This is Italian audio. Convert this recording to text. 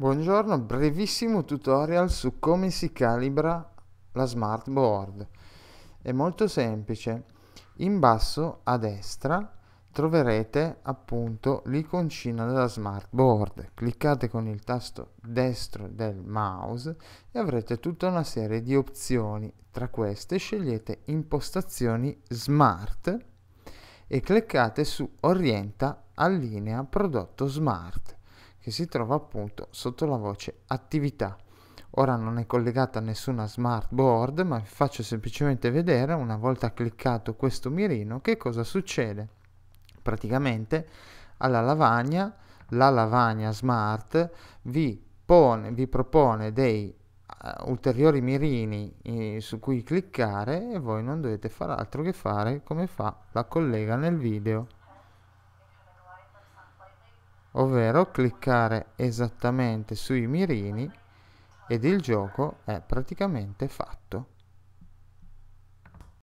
Buongiorno, brevissimo tutorial su come si calibra la smart board. È molto semplice. In basso a destra troverete appunto l'iconcina della smart board. Cliccate con il tasto destro del mouse e avrete tutta una serie di opzioni. Tra queste scegliete impostazioni smart e cliccate su orienta allinea prodotto smart che si trova appunto sotto la voce attività. Ora non è collegata a nessuna smart board, ma vi faccio semplicemente vedere una volta cliccato questo mirino che cosa succede. Praticamente alla lavagna, la lavagna smart vi, pone, vi propone dei uh, ulteriori mirini eh, su cui cliccare e voi non dovete fare altro che fare come fa la collega nel video ovvero cliccare esattamente sui mirini ed il gioco è praticamente fatto.